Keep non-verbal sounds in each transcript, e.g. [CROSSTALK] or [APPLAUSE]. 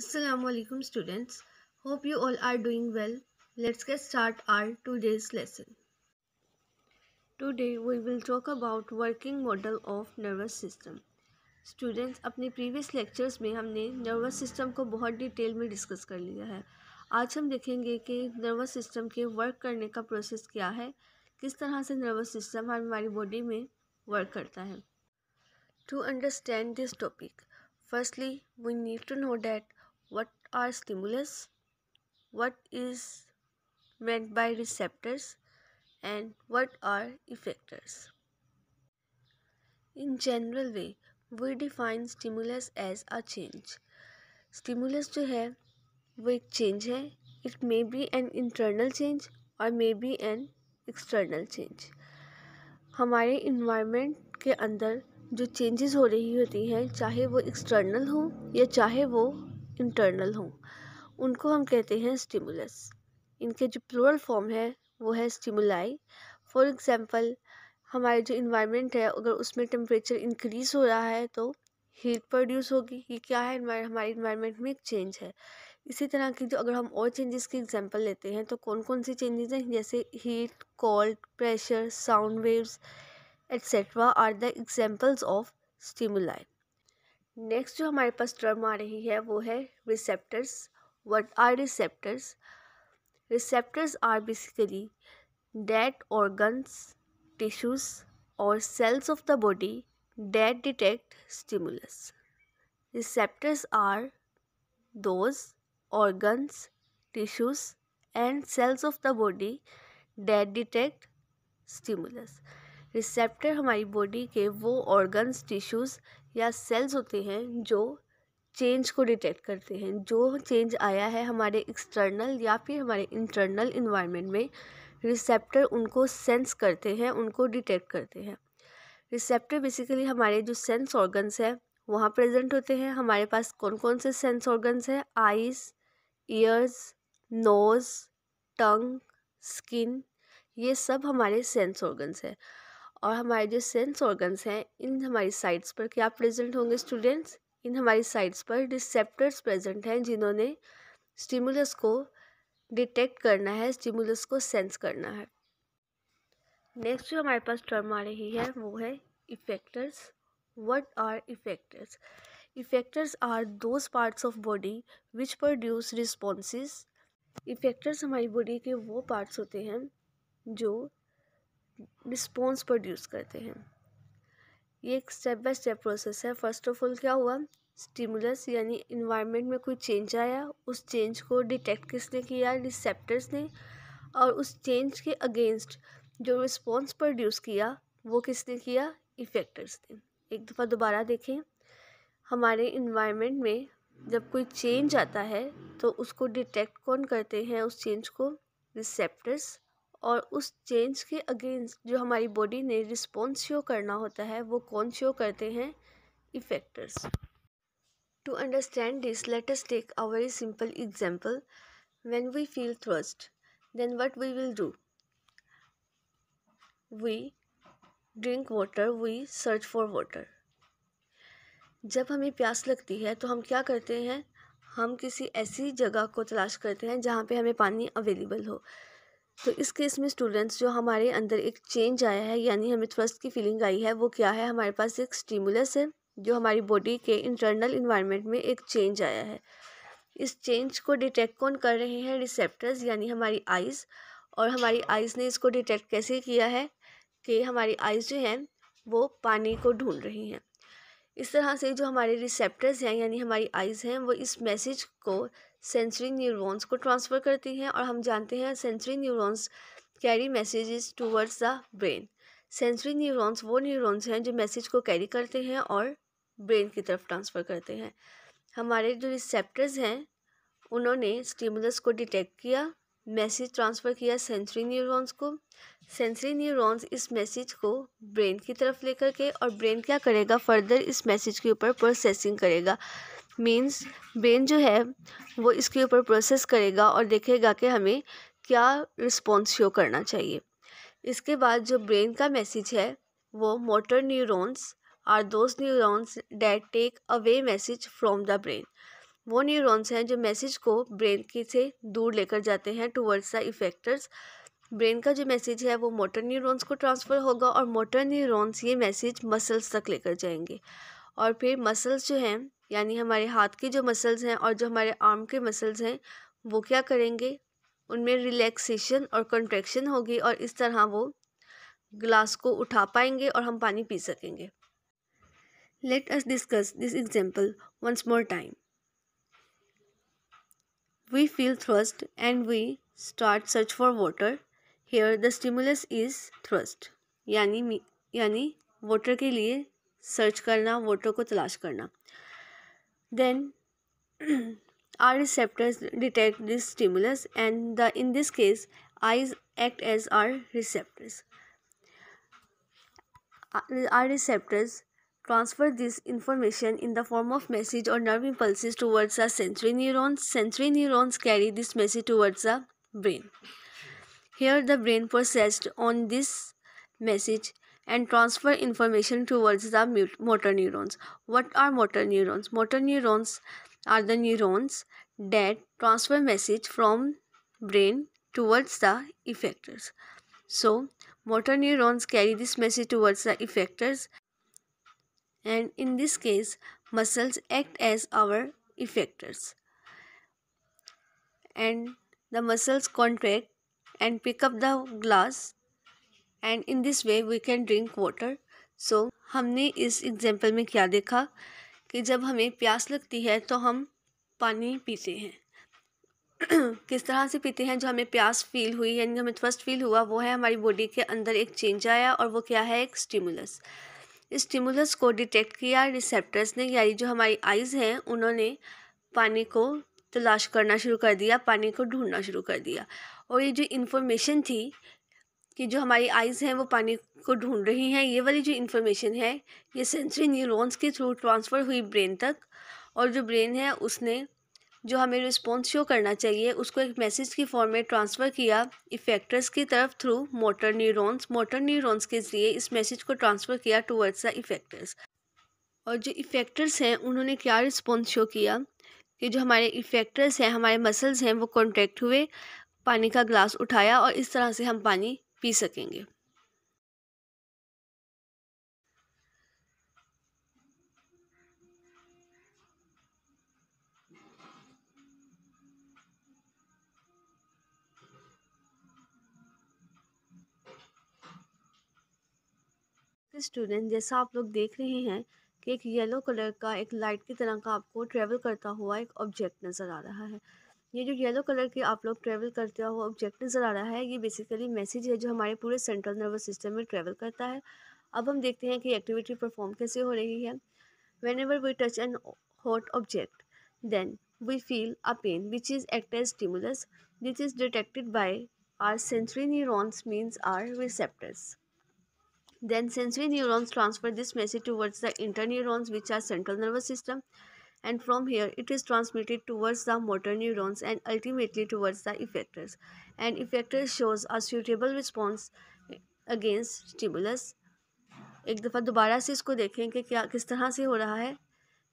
Assalamualaikum students. Hope you all are doing well. Let's get start our today's lesson. Today we will talk about working model of nervous system. Students अपने previous lectures में हमने nervous system को बहुत detail में discuss कर लिया है आज हम देखेंगे कि nervous system के work करने का process क्या है किस तरह से nervous system हमारी body में work करता है To understand this topic, firstly we need to know that what are stimulus what is meant by receptors and what are effectors in general way we define stimulus as a change stimulus jo hai वो एक change है it may be an internal change or may be an external change हमारे environment के अंदर जो changes हो रही होती हैं चाहे वो external हो या चाहे वो इंटरनल हों उनको हम कहते हैं स्टिमुलस इनके जो प्लोरल फॉर्म है वो है स्टिमुलाई फॉर एग्ज़ाम्पल हमारे जो इन्वायरमेंट है अगर उसमें टेम्परेचर इंक्रीज़ हो रहा है तो हीट प्रोड्यूस होगी ये क्या है हमारे इन्वायरमेंट में एक चेंज है इसी तरह की जो अगर हम और चेंजेस की एग्जांपल लेते हैं तो कौन कौन सी चेंजेस हैं जैसे heat cold pressure sound waves etcetera are the examples of stimuli next जो हमारे पास टर्म आ रही है वो है receptors what are receptors receptors are basically that organs tissues और cells of the body that detect stimulus receptors are those organs tissues and cells of the body that detect stimulus receptor हमारी body के वो organs tissues या sales होते हैं जो change को detect करते हैं जो चेंज आया है हमारे एक्सटर्नल या फिर हमारे इंटरनल इन्वायरमेंट में रिसेप्टर उनको सेंस करते हैं उनको डिटेक्ट करते हैं रिसेप्टर बेसिकली हमारे जो सेंस ऑर्गन्स हैं वहाँ प्रेजेंट होते हैं हमारे पास कौन कौन से सेंस ऑर्गन्स हैं eyes ears nose tongue skin ये सब हमारे सेंस ऑर्गन्स हैं और हमारे जो सेंस ऑर्गन्स हैं इन हमारी साइट्स पर क्या प्रेजेंट होंगे स्टूडेंट्स इन हमारी साइट्स पर रिसेप्टर्स प्रेजेंट हैं जिन्होंने स्टिमुलस को डिटेक्ट करना है स्टिमुलस को सेंस करना है नेक्स्ट जो हमारे पास टर्म आ रही है वो है effectors what are effectors effectors are those parts of body which produce response effectors हमारी बॉडी के वो पार्ट्स होते हैं जो रिस्पॉन्स प्रोड्यूस करते हैं ये एक स्टेप बाय स्टेप प्रोसेस है फर्स्ट ऑफ ऑल क्या हुआ स्टिमुलस यानी इन्वायरमेंट में कोई चेंज आया उस चेंज को डिटेक्ट किसने किया रिसेप्टर्स ने और उस चेंज के अगेंस्ट जो रिस्पॉन्स प्रोड्यूस किया वो किसने किया इफेक्टर्स ने एक दफ़ा दोबारा देखें हमारे इन्वायरमेंट में जब कोई चेंज आता है तो उसको डिटेक्ट कौन करते हैं उस चेंज को रिसेप्टर्स और उस चेंज के अगेंस्ट जो हमारी बॉडी ने रिस्पॉन्स शो करना होता है वो कौन शो करते हैं effectors to understand this let's take a very simple example when we feel thirst then what we will do we drink water we search for water जब हमें प्यास लगती है तो हम क्या करते हैं हम किसी ऐसी जगह को तलाश करते हैं जहाँ पे हमें पानी अवेलेबल हो तो इस केस में स्टूडेंट्स जो हमारे अंदर एक चेंज आया है यानी हमें थ्रस्ट की फीलिंग आई है वो क्या है हमारे पास एक स्टीमुलस है जो हमारी बॉडी के इंटरनल इन्वायरमेंट में एक चेंज आया है इस चेंज को डिटेक्ट कौन कर रहे हैं रिसेप्टर्स यानी हमारी आइज़ और हमारी आइज़ ने इसको डिटेक्ट कैसे किया है कि हमारी आइज़ जो हैं वो पानी को ढूंढ रही हैं इस तरह से जो हमारे रिसेप्टर्स हैं यानी हमारी आइज़ हैं वो इस मैसेज को सेंसरी न्यूरॉन्स को ट्रांसफ़र करती हैं और हम जानते हैं sensory neurons carry messages towards the brain sensory neurons वो न्यूरॉन्स हैं जो मैसेज को कैरी करते हैं और ब्रेन की तरफ ट्रांसफ़र करते हैं हमारे जो रिसेप्टर्स हैं उन्होंने स्टिमुलस को डिटेक्ट किया मैसेज ट्रांसफ़र किया सेंसरी न्यूरॉन्स को सेंसरी न्यूरॉन्स इस मैसेज को ब्रेन की तरफ लेकर के और ब्रेन क्या करेगा फर्दर इस मैसेज के ऊपर प्रोसेसिंग करेगा मीन्स ब्रेन जो है वो इसके ऊपर प्रोसेस करेगा और देखेगा कि हमें क्या रिस्पॉन्स शो करना चाहिए इसके बाद जो ब्रेन का मैसेज है वो motor neurons are those neurons that take away message from the brain वो न्यूरॉन्स हैं जो मैसेज को ब्रेन की से दूर लेकर जाते हैं टूवर्ड्स द इफेक्टर्स ब्रेन का जो मैसेज है वो मोटर न्यूरॉन्स को ट्रांसफ़र होगा और मोटर न्यूरॉन्स ये मैसेज मसल्स तक लेकर जाएंगे और फिर मसल्स जो हैं यानी हमारे हाथ के जो मसल्स हैं और जो हमारे आर्म के मसल्स हैं वो क्या करेंगे उनमें रिलैक्सेशन और कंट्रैक्शन होगी और इस तरह वो ग्लास को उठा पाएंगे और हम पानी पी सकेंगे let us discuss this example once more time we feel thirst and we start search for water here the stimulus is thirst यानी यानी वाटर के लिए सर्च करना वाटर को तलाश करना then our [CLEARS THROAT] receptors detect this stimulus and the in this case eyes act as our receptors our receptors transfer this information in the form of message or nerve impulses towards our sensory neurons sensory neurons carry this message towards the brain here the brain processed on this message and transfer information towards the motor neurons. What are motor neurons? Motor neurons are the neurons that transfer message from brain towards the effectors. So, motor neurons carry this message towards the effectors and in this case, muscles act as our effectors. And the muscles contract and pick up the glass and in this way we can drink water so हमने इस example में क्या देखा कि जब हमें प्यास लगती है तो हम पानी पीते हैं [CLEARS THROAT] किस तरह से पीते हैं जो हमें प्यास फील हुई यानी हमें थर्स्ट फील हुआ वो है हमारी बॉडी के अंदर एक चेंज आया और वो क्या है एक स्टिमुलस स्टिमुलस को डिटेक्ट किया रिसेप्टर्स ने यानी जो हमारी आइज़ हैं उन्होंने पानी को तलाश करना शुरू कर दिया पानी को ढूंढना शुरू कर दिया और ये जो इन्फॉर्मेशन थी कि जो हमारी आइज़ हैं वो पानी को ढूंढ रही हैं ये वाली जो इन्फॉर्मेशन है ये सेंसरी न्यूरॉन्स के थ्रू ट्रांसफ़र हुई ब्रेन तक और जो ब्रेन है उसने जो हमें रिस्पॉन्स शो करना चाहिए उसको एक मैसेज की फॉर्म में ट्रांसफ़र किया इफेक्टर्स की तरफ through motor neurons motor neurons के ज़रिए इस मैसेज को ट्रांसफ़र किया टूवर्ड्स द इफेक्टर्स और जो इफेक्टर्स हैं उन्होंने क्या रिस्पॉन्स शो किया कि जो हमारे इफेक्टर्स हैं हमारे मसल्स हैं वो कॉन्ट्रैक्ट हुए पानी का ग्लास उठाया और इस तरह से हम पानी पी सकेंगे स्टूडेंट जैसा आप लोग देख रहे हैं कि एक येलो कलर का एक लाइट की तरह का आपको ट्रेवल करता हुआ एक ऑब्जेक्ट नज़र आ रहा है ये जो येलो कलर की आप लोग ट्रेवल करते हो ऑब्जेक्ट नज़र आ रहा है ये बेसिकली मैसेज है जो हमारे पूरे सेंट्रल नर्वस सिस्टम में ट्रेवल करता है अब हम देखते हैं कि एक्टिविटी परफॉर्म कैसे हो रही है whenever we touch an hot object then we feel a pain which is act as stimulus this is detected by our sensory neurons means our receptors then sensory neurons transfer this message towards the inter neurons which are central nervous system and from here it is transmitted towards the motor neurons and ultimately towards the effectors and effector shows a suitable response against stimulus एक दफ़ा दोबारा से इसको देखें कि क्या किस तरह से हो रहा है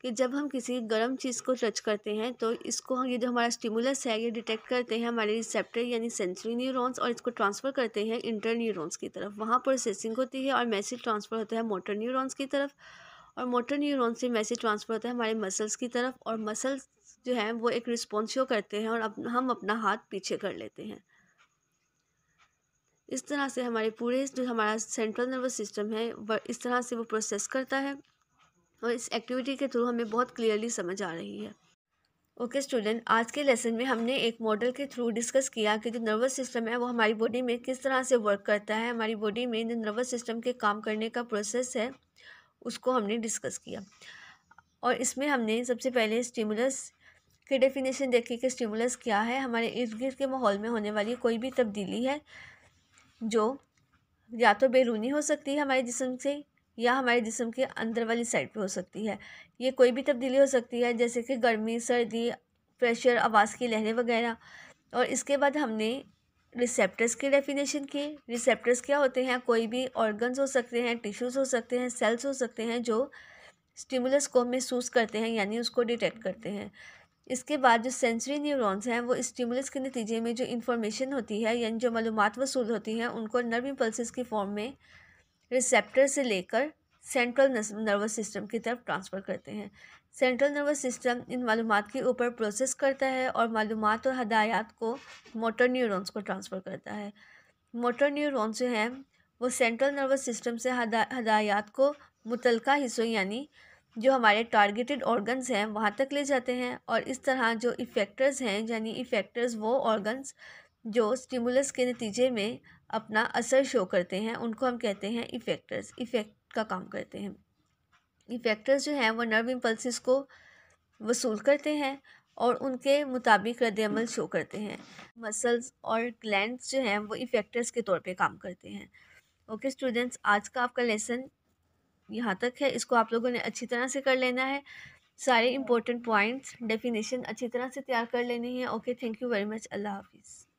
कि जब हम किसी गर्म चीज़ को टच करते हैं तो इसको हम ये जो हमारा स्टिमुलस है ये डिटेक्ट करते हैं हमारे रिसेप्टर यानी सेंसरी न्यूरॉन्स और इसको ट्रांसफ़र करते हैं इंटर न्यूरॉन्स की तरफ वहाँ प्रोसेसिंग होती है और मैसेज ट्रांसफ़र होता है मोटर न्यूरॉन्स की तरफ और मोटर न्यूरॉन से मैसेज ट्रांसफ़र होता है हमारे मसल्स की तरफ और मसल्स जो है वो एक रिस्पॉन्स करते हैं और अप, हम अपना हाथ पीछे कर लेते हैं इस तरह से हमारे पूरे जो हमारा सेंट्रल नर्वस सिस्टम है वह इस तरह से वो प्रोसेस करता है और इस एक्टिविटी के थ्रू हमें बहुत क्लियरली समझ आ रही है ओके okay, स्टूडेंट आज के लेसन में हमने एक मॉडल के थ्रू डिस्कस किया कि जो नर्वस सिस्टम है वो हमारी बॉडी में किस तरह से वर्क करता है हमारी बॉडी में जो नर्वस सिस्टम के काम करने का प्रोसेस है उसको हमने डिस्कस किया और इसमें हमने सबसे पहले स्टिमुलस की डेफिनेशन देखी कि स्टिमुलस क्या है हमारे इर्द गिर्द के माहौल में होने वाली कोई भी तब्दीली है जो या तो बैरूनी हो सकती है हमारे जिसम से या हमारे जिसम के अंदर वाली साइड पे हो सकती है ये कोई भी तब्दीली हो सकती है जैसे कि गर्मी सर्दी प्रेशर आवाज़ की लहरें वगैरह और इसके बाद हमने रिसेप्टर्स की डेफिनेशन की रिसेप्टर्स क्या होते हैं कोई भी ऑर्गन्स हो सकते हैं टिश्यूज़ हो सकते हैं सेल्स हो सकते हैं जो स्टिमुलस को महसूस करते हैं यानी उसको डिटेक्ट करते हैं इसके बाद जो सेंसरी न्यूरॉन्स हैं वो स्टिमुलस के नतीजे में जो इन्फॉर्मेशन होती है यानी जो मालूम वसूल होती हैं उनको नर्व इम्पल्स की फॉर्म में रिसेप्टर से लेकर सेंट्रल नर्वस सिस्टम की तरफ ट्रांसफ़र करते हैं सेंट्रल नर्वस सिस्टम इन मालूम के ऊपर प्रोसेस करता है और मालूम और हदायत को मोटर न्यूरॉन्स को ट्रांसफ़र करता है मोटर न्यूरॉन्स जो हैं वो सेंट्रल नर्वस सिस्टम से हदायात हदायत को मुतलका हिस्सों यानी जो हमारे टारगेटेड ऑर्गन्स हैं वहाँ तक ले जाते हैं और इस तरह जो इफ़ेक्टर्स हैं यानी इफ़ेक्टर्स वो ऑर्गन्स जो स्टिमुलस के नतीजे में अपना असर शो करते हैं उनको हम कहते हैं इफ़ेक्टर्स इफ़ेक्ट का काम करते हैं ये फैक्टर्स जो हैं वो नर्व इम्पल्सिस को वसूल करते हैं और उनके मुताबिक रद्दमल शो करते हैं मसल्स और ग्लैंड्स जो हैं वो इफेक्टर्स के तौर पे काम करते हैं ओके स्टूडेंट्स आज का आपका लेसन यहाँ तक है इसको आप लोगों ने अच्छी तरह से कर लेना है सारे इंपॉर्टेंट पॉइंट्स डेफिनेशन अच्छी तरह से तैयार कर लेनी है okay thank you very much अल्लाह हाफिज़